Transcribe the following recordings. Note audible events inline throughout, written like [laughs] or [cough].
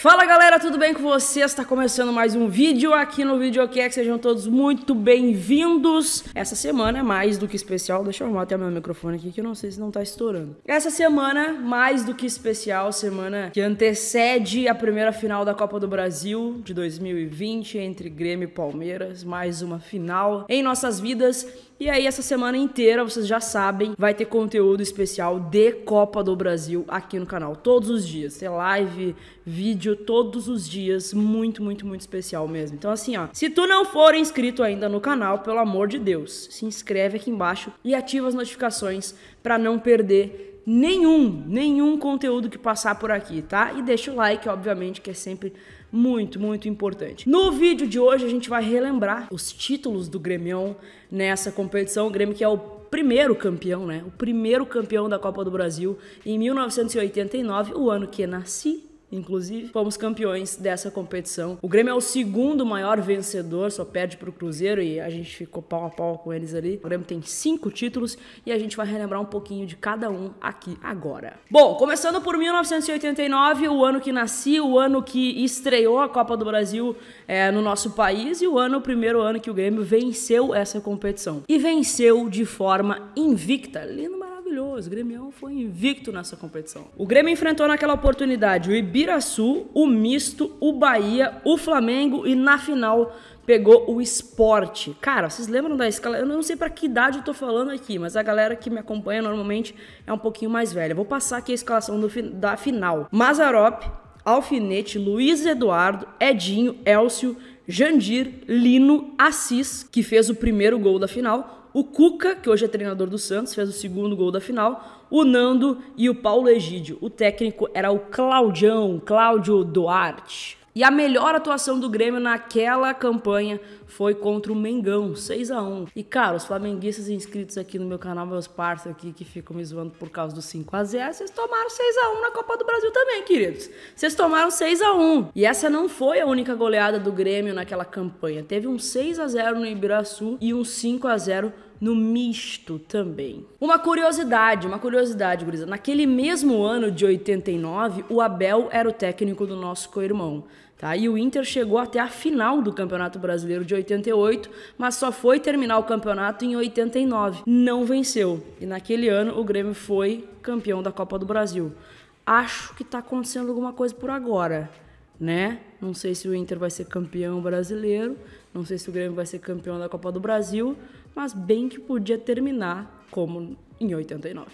Fala galera, tudo bem com vocês? Está começando mais um vídeo aqui no Videocack, sejam todos muito bem-vindos. Essa semana é mais do que especial, deixa eu arrumar até meu microfone aqui que eu não sei se não tá estourando. Essa semana, mais do que especial, semana que antecede a primeira final da Copa do Brasil de 2020 entre Grêmio e Palmeiras, mais uma final em nossas vidas. E aí, essa semana inteira, vocês já sabem, vai ter conteúdo especial de Copa do Brasil aqui no canal. Todos os dias. Tem live, vídeo, todos os dias. Muito, muito, muito especial mesmo. Então, assim, ó. Se tu não for inscrito ainda no canal, pelo amor de Deus, se inscreve aqui embaixo e ativa as notificações para não perder nenhum, nenhum conteúdo que passar por aqui, tá? E deixa o like, obviamente, que é sempre muito, muito importante. No vídeo de hoje a gente vai relembrar os títulos do Grêmio nessa competição, o Grêmio que é o primeiro campeão, né? O primeiro campeão da Copa do Brasil em 1989, o ano que nasci Inclusive, fomos campeões dessa competição. O Grêmio é o segundo maior vencedor, só perde para o Cruzeiro e a gente ficou pau a pau com eles ali. O Grêmio tem cinco títulos e a gente vai relembrar um pouquinho de cada um aqui agora. Bom, começando por 1989, o ano que nasci, o ano que estreou a Copa do Brasil é, no nosso país e o ano, o primeiro ano que o Grêmio venceu essa competição. E venceu de forma invicta, ali no Deus, o Grêmio foi invicto nessa competição. O Grêmio enfrentou naquela oportunidade o Ibiraçu, o Misto, o Bahia, o Flamengo e na final pegou o esporte. Cara, vocês lembram da escala? Eu não sei para que idade eu tô falando aqui, mas a galera que me acompanha normalmente é um pouquinho mais velha. Vou passar aqui a escalação do, da final. Mazarop, Alfinete, Luiz Eduardo, Edinho, Elcio, Jandir, Lino, Assis, que fez o primeiro gol da final, o Cuca, que hoje é treinador do Santos, fez o segundo gol da final, o Nando e o Paulo Egídio. O técnico era o Claudião, Cláudio Duarte. E a melhor atuação do Grêmio naquela campanha foi contra o Mengão, 6 x 1 E, cara, os flamenguistas inscritos aqui no meu canal, meus parceiros aqui que ficam me zoando por causa do 5x0, vocês tomaram 6 x 1 na Copa do Brasil também, queridos. Vocês tomaram 6 x 1 E essa não foi a única goleada do Grêmio naquela campanha. Teve um 6 x 0 no Ibiraçu e um 5 x 0 no misto também. Uma curiosidade, uma curiosidade, Grisa. Naquele mesmo ano de 89, o Abel era o técnico do nosso co-irmão. Tá? E o Inter chegou até a final do Campeonato Brasileiro de 88, mas só foi terminar o campeonato em 89. Não venceu. E naquele ano o Grêmio foi campeão da Copa do Brasil. Acho que está acontecendo alguma coisa por agora, né? Não sei se o Inter vai ser campeão brasileiro, não sei se o Grêmio vai ser campeão da Copa do Brasil, mas bem que podia terminar como em 89.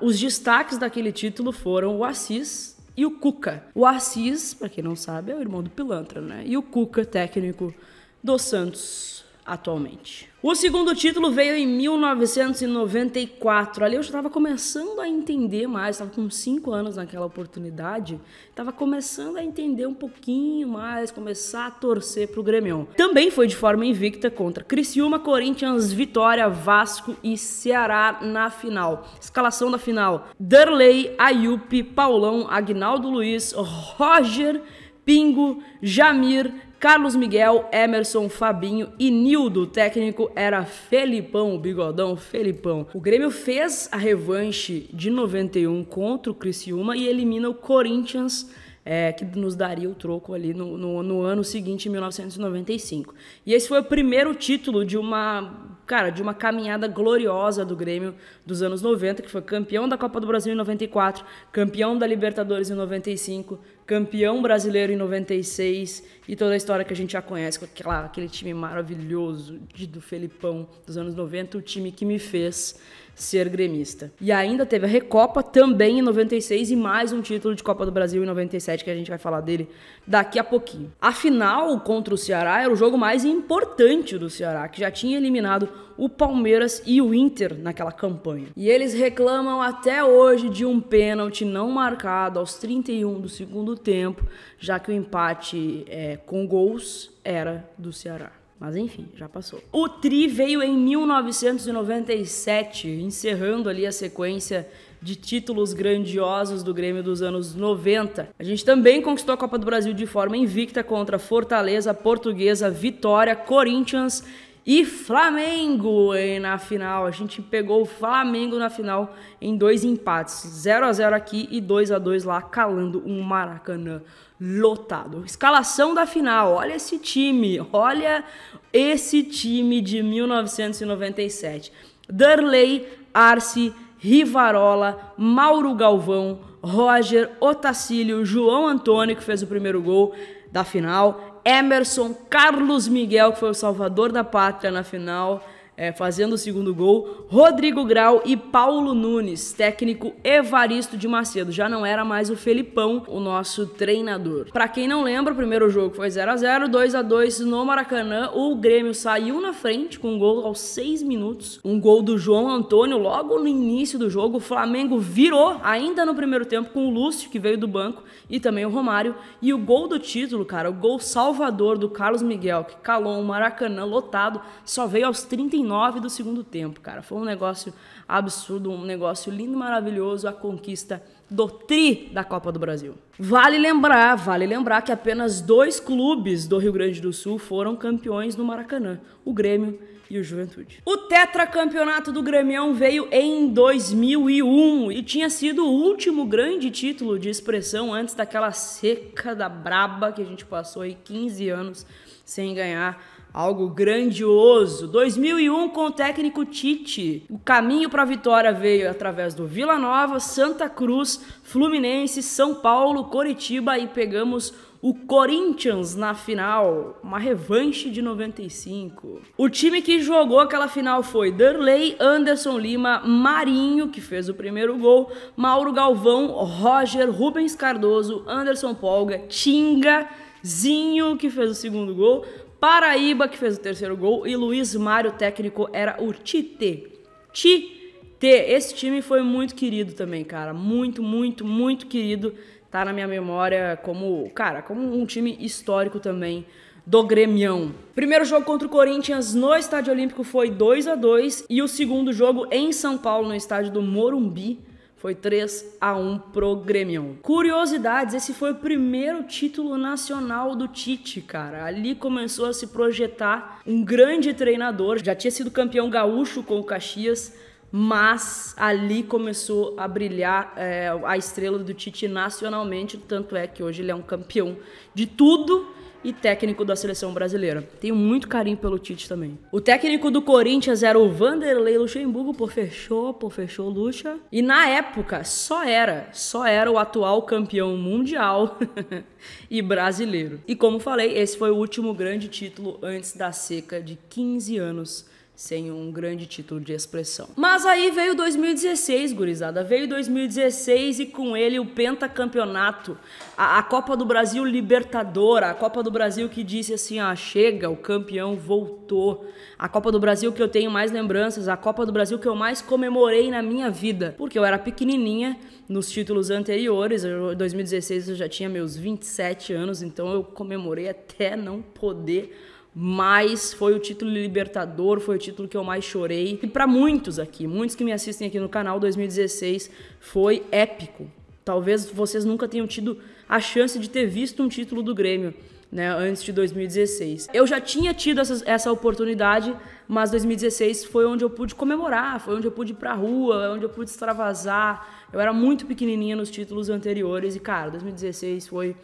Os destaques daquele título foram o Assis e o Cuca. O Assis, para quem não sabe, é o irmão do Pilantra, né? E o Cuca, técnico do Santos atualmente. O segundo título veio em 1994. Ali eu já estava começando a entender mais, estava com 5 anos naquela oportunidade, estava começando a entender um pouquinho mais, começar a torcer para o Grêmio. Também foi de forma invicta contra Criciúma, Corinthians, Vitória, Vasco e Ceará na final. Escalação da final: Derley, Ayup, Paulão, Agnaldo Luiz, Roger Pingo, Jamir, Carlos Miguel, Emerson, Fabinho e Nildo. O técnico era Felipão, o bigodão Felipão. O Grêmio fez a revanche de 91 contra o Criciúma e elimina o Corinthians é, que nos daria o troco ali no, no, no, ano seguinte, em 1995. E esse foi o primeiro título de uma, cara, de uma caminhada gloriosa do Grêmio dos anos 90, que foi campeão da Copa do Brasil em 94, campeão da Libertadores em 95, campeão brasileiro em 96 e toda a história que a gente já conhece, com aquela, aquele time maravilhoso de, do Felipão dos anos 90, o time que me fez ser gremista. E ainda teve a Recopa também em 96 e mais um título de Copa do Brasil em 97 que a gente vai falar dele daqui a pouquinho. A final contra o Ceará era o jogo mais importante do Ceará, que já tinha eliminado o Palmeiras e o Inter naquela campanha. E eles reclamam até hoje de um pênalti não marcado aos 31 do segundo tempo, já que o empate é, com gols era do Ceará. Mas enfim, já passou. O Tri veio em 1997, encerrando ali a sequência de títulos grandiosos do Grêmio dos anos 90. A gente também conquistou a Copa do Brasil de forma invicta contra Fortaleza, Portuguesa, Vitória, Corinthians e Flamengo na final. A gente pegou o Flamengo na final em dois empates, 0 a 0 aqui e 2 a 2 lá, calando um Maracanã lotado. Escalação da final. Olha esse time, olha esse time de 1997. Darley, Arce, Rivarola, Mauro Galvão, Roger, Otacílio, João Antônio, que fez o primeiro gol da final, Emerson Carlos Miguel, que foi o salvador da pátria na final é, fazendo o segundo gol, Rodrigo Grau e Paulo Nunes, técnico Evaristo de Macedo. Já não era mais o Felipão, o nosso treinador. Para quem não lembra, o primeiro jogo foi 0 a 0 2 a 2 no Maracanã. O Grêmio saiu na frente com um gol aos 6 minutos. Um gol do João Antônio logo no início do jogo. O Flamengo virou ainda no primeiro tempo com o Lúcio, que veio do banco, e também o Romário. E o gol do título, cara, o gol salvador do Carlos Miguel, que calou o Maracanã lotado, só veio aos 39 39 do segundo tempo, cara. Foi um negócio absurdo, um negócio lindo, maravilhoso, a conquista do tri da Copa do Brasil. Vale lembrar, vale lembrar que apenas dois clubes do Rio Grande do Sul foram campeões no Maracanã, o Grêmio e o Juventude. O tetracampeonato do Grêmio veio em 2001 e tinha sido o último grande título de expressão antes daquela seca da braba que a gente passou aí 15 anos sem ganhar algo grandioso. 2001 com o técnico Tite. O caminho para a vitória veio através do Vila Nova, Santa Cruz, Fluminense, São Paulo, Coritiba e pegamos o Corinthians na final, uma revanche de 95. O time que jogou aquela final foi Derley, Anderson Lima, Marinho, que fez o primeiro gol, Mauro Galvão, Roger, Rubens Cardoso, Anderson Polga, Tinga, Zinho, que fez o segundo gol, Paraíba, que fez o terceiro gol, e Luiz Mário, técnico, era o Tite. Tite! Esse time foi muito querido também, cara. Muito, muito, muito querido. Tá na minha memória como, cara, como um time histórico também do Grêmio. Primeiro jogo contra o Corinthians no Estádio Olímpico foi 2 a 2 e o segundo jogo em São Paulo no estádio do Morumbi foi 3 a 1 pro Grêmio. Curiosidades, esse foi o primeiro título nacional do Tite, cara. Ali começou a se projetar um grande treinador. Já tinha sido campeão gaúcho com o Caxias, mas ali começou a brilhar é, a estrela do Tite nacionalmente, tanto é que hoje ele é um campeão de tudo e técnico da seleção brasileira. Tenho muito carinho pelo Tite também. O técnico do Corinthians era o Vanderlei Luxemburgo, por fechou, por fechou Luxa. E na época só era, só era o atual campeão mundial [laughs] e brasileiro. E como falei, esse foi o último grande título antes da seca de 15 anos sem um grande título de expressão. Mas aí veio 2016, gurizada, veio 2016 e com ele o pentacampeonato, a, a Copa do Brasil libertadora, a Copa do Brasil que disse assim, ah, chega, o campeão voltou. A Copa do Brasil que eu tenho mais lembranças, a Copa do Brasil que eu mais comemorei na minha vida, porque eu era pequenininha nos títulos anteriores, Em 2016 eu já tinha meus 27 anos, então eu comemorei até não poder mas foi o título libertador, foi o título que eu mais chorei. E para muitos aqui, muitos que me assistem aqui no canal, 2016 foi épico. Talvez vocês nunca tenham tido a chance de ter visto um título do Grêmio. Né, antes de 2016. Eu já tinha tido essa, essa oportunidade, mas 2016 foi onde eu pude comemorar, foi onde eu pude ir pra rua, onde eu pude extravasar. Eu era muito pequenininha nos títulos anteriores e, cara, 2016 foi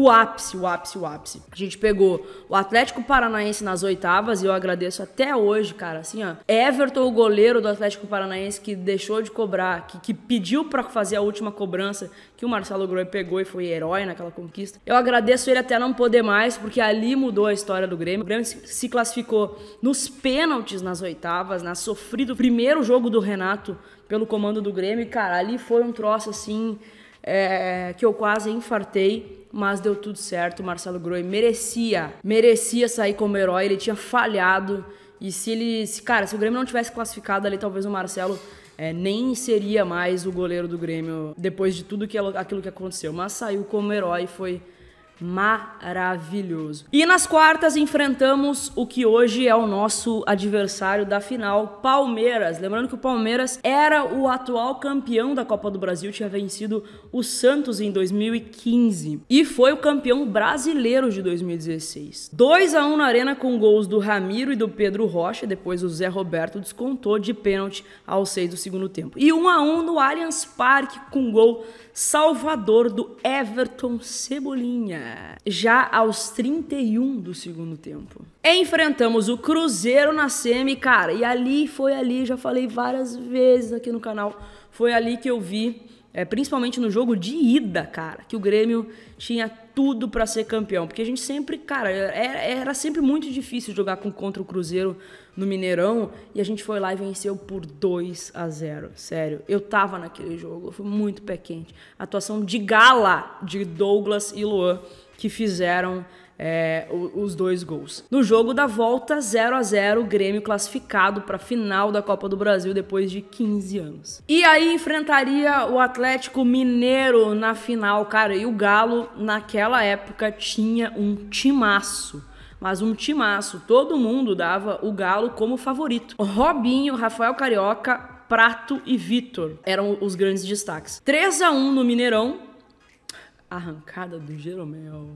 o ápice, o ápice, o ápice. A gente pegou o Atlético Paranaense nas oitavas e eu agradeço até hoje, cara, assim, ó. Everton, o goleiro do Atlético Paranaense que deixou de cobrar, que, que pediu para fazer a última cobrança que o Marcelo Groi pegou e foi herói naquela conquista. Eu agradeço ele até não poder mais, porque ali mudou a história do Grêmio. O Grêmio se classificou nos pênaltis nas oitavas, na sofrido primeiro jogo do Renato pelo comando do Grêmio, e, cara, ali foi um troço assim é, que eu quase infartei, mas deu tudo certo. O Marcelo Groi merecia, merecia sair como herói, ele tinha falhado. E se ele, se, cara, se o Grêmio não tivesse classificado ali, talvez o Marcelo é, nem seria mais o goleiro do Grêmio depois de tudo que, aquilo que aconteceu. Mas saiu como herói, foi maravilhoso. E nas quartas enfrentamos o que hoje é o nosso adversário da final, Palmeiras. Lembrando que o Palmeiras era o atual campeão da Copa do Brasil, tinha vencido o Santos em 2015 e foi o campeão brasileiro de 2016. 2 a 1 na Arena com gols do Ramiro e do Pedro Rocha, depois o Zé Roberto descontou de pênalti aos 6 do segundo tempo. E 1 a 1 no Allianz Parque com gol Salvador do Everton Cebolinha já aos 31 do segundo tempo. Enfrentamos o Cruzeiro na semi, cara, e ali foi ali, já falei várias vezes aqui no canal, foi ali que eu vi é, principalmente no jogo de ida, cara, que o Grêmio tinha tudo para ser campeão, porque a gente sempre, cara, era, é, era, sempre muito difícil jogar com, contra o Cruzeiro no Mineirão e a gente foi lá e venceu por 2 a 0. Sério, eu tava naquele jogo, foi muito pé quente. Atuação de gala de Douglas e Luan que fizeram é, os dois gols. No jogo da volta, 0 a 0 o Grêmio classificado para a final da Copa do Brasil depois de 15 anos. E aí enfrentaria o Atlético Mineiro na final, cara. E o Galo, naquela época, tinha um timaço mas um timaço. Todo mundo dava o Galo como favorito. Robinho, Rafael Carioca, Prato e Vitor eram os grandes destaques. 3 a 1 no Mineirão. Arrancada do Jeromel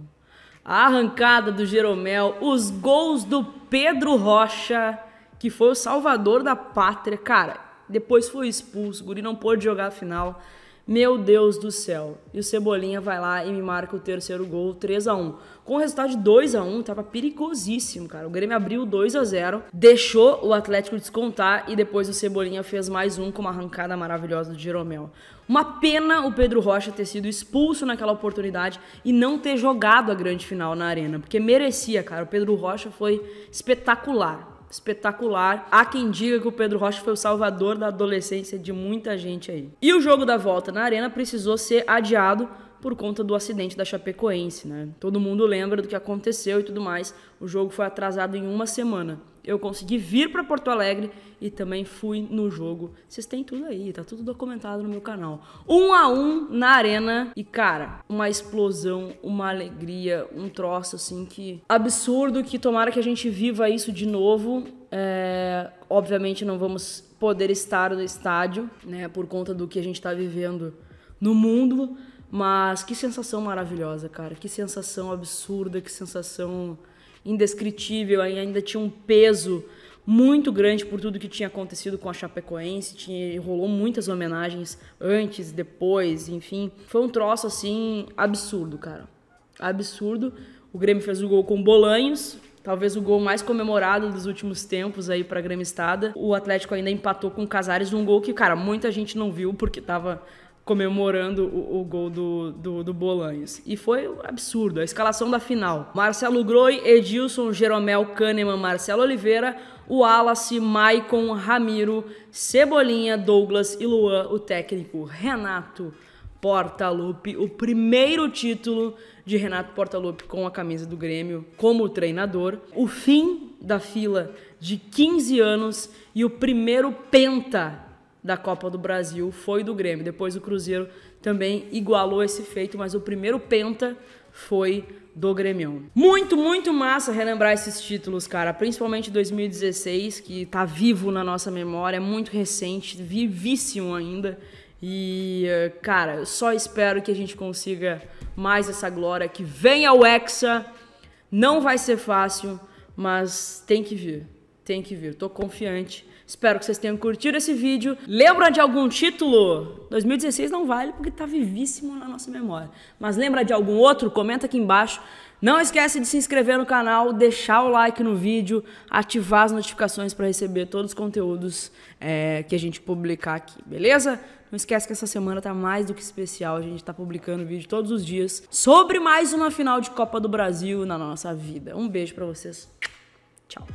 a arrancada do Jeromel, os gols do Pedro Rocha, que foi o salvador da pátria, cara. Depois foi expulso, o Guri não pôde jogar a final. Meu Deus do céu. E o Cebolinha vai lá e me marca o terceiro gol, 3 a 1 Com o resultado de 2 a 1 tava perigosíssimo, cara. O Grêmio abriu 2 a 0 deixou o Atlético descontar e depois o Cebolinha fez mais um com uma arrancada maravilhosa do Jeromel. Uma pena o Pedro Rocha ter sido expulso naquela oportunidade e não ter jogado a grande final na arena, porque merecia, cara. O Pedro Rocha foi espetacular espetacular. Há quem diga que o Pedro Rocha foi o salvador da adolescência de muita gente aí. E o jogo da volta na Arena precisou ser adiado por conta do acidente da Chapecoense, né? Todo mundo lembra do que aconteceu e tudo mais. O jogo foi atrasado em uma semana eu consegui vir para Porto Alegre e também fui no jogo. Vocês têm tudo aí, tá tudo documentado no meu canal. Um a um na arena e cara, uma explosão, uma alegria, um troço assim que absurdo que tomara que a gente viva isso de novo. É... obviamente não vamos poder estar no estádio, né, por conta do que a gente está vivendo no mundo, mas que sensação maravilhosa, cara. Que sensação absurda, que sensação indescritível, ainda tinha um peso muito grande por tudo que tinha acontecido com a Chapecoense, tinha, rolou muitas homenagens antes, depois, enfim. Foi um troço assim absurdo, cara. Absurdo. O Grêmio fez o gol com Bolanhos, talvez o gol mais comemorado dos últimos tempos aí para Grêmio Estada. O Atlético ainda empatou com Casares num gol que, cara, muita gente não viu porque tava comemorando o, o gol do, do, do, Bolanhos. E foi um absurdo, a escalação da final. Marcelo Groi, Edilson, Jeromel, Kahneman, Marcelo Oliveira, Wallace, Maicon, Ramiro, Cebolinha, Douglas e Luan, o técnico Renato Portaluppi, o primeiro título de Renato Portaluppi com a camisa do Grêmio como treinador, o fim da fila de 15 anos e o primeiro penta da Copa do Brasil foi do Grêmio. Depois o Cruzeiro também igualou esse feito, mas o primeiro penta foi do Grêmio. Muito, muito massa relembrar esses títulos, cara. Principalmente 2016, que tá vivo na nossa memória, é muito recente, vivíssimo ainda. E, cara, só espero que a gente consiga mais essa glória, que venha o Hexa. Não vai ser fácil, mas tem que vir tem que vir. Tô confiante. Espero que vocês tenham curtido esse vídeo. Lembra de algum título? 2016 não vale porque tá vivíssimo na nossa memória. Mas lembra de algum outro? Comenta aqui embaixo. Não esquece de se inscrever no canal, deixar o like no vídeo, ativar as notificações para receber todos os conteúdos é, que a gente publicar aqui, beleza? Não esquece que essa semana tá mais do que especial, a gente tá publicando vídeo todos os dias sobre mais uma final de Copa do Brasil na nossa vida. Um beijo para vocês. Tchau.